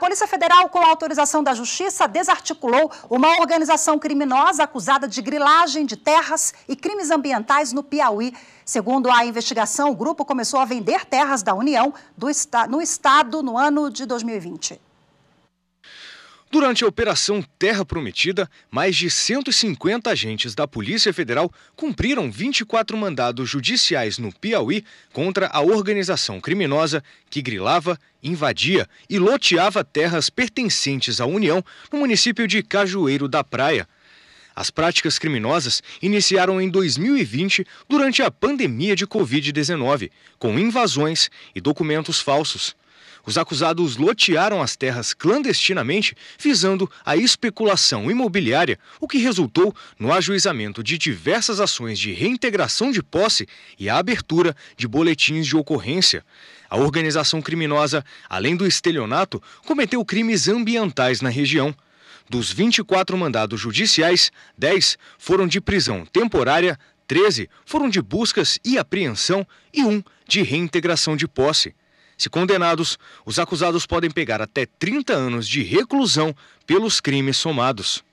Polícia Federal, com autorização da Justiça, desarticulou uma organização criminosa acusada de grilagem de terras e crimes ambientais no Piauí. Segundo a investigação, o grupo começou a vender terras da União do, no estado no ano de 2020. Durante a Operação Terra Prometida, mais de 150 agentes da Polícia Federal cumpriram 24 mandados judiciais no Piauí contra a organização criminosa que grilava, invadia e loteava terras pertencentes à União no município de Cajueiro da Praia. As práticas criminosas iniciaram em 2020 durante a pandemia de Covid-19, com invasões e documentos falsos. Os acusados lotearam as terras clandestinamente, visando a especulação imobiliária, o que resultou no ajuizamento de diversas ações de reintegração de posse e a abertura de boletins de ocorrência. A organização criminosa, além do estelionato, cometeu crimes ambientais na região. Dos 24 mandados judiciais, 10 foram de prisão temporária, 13 foram de buscas e apreensão e um de reintegração de posse. Se condenados, os acusados podem pegar até 30 anos de reclusão pelos crimes somados.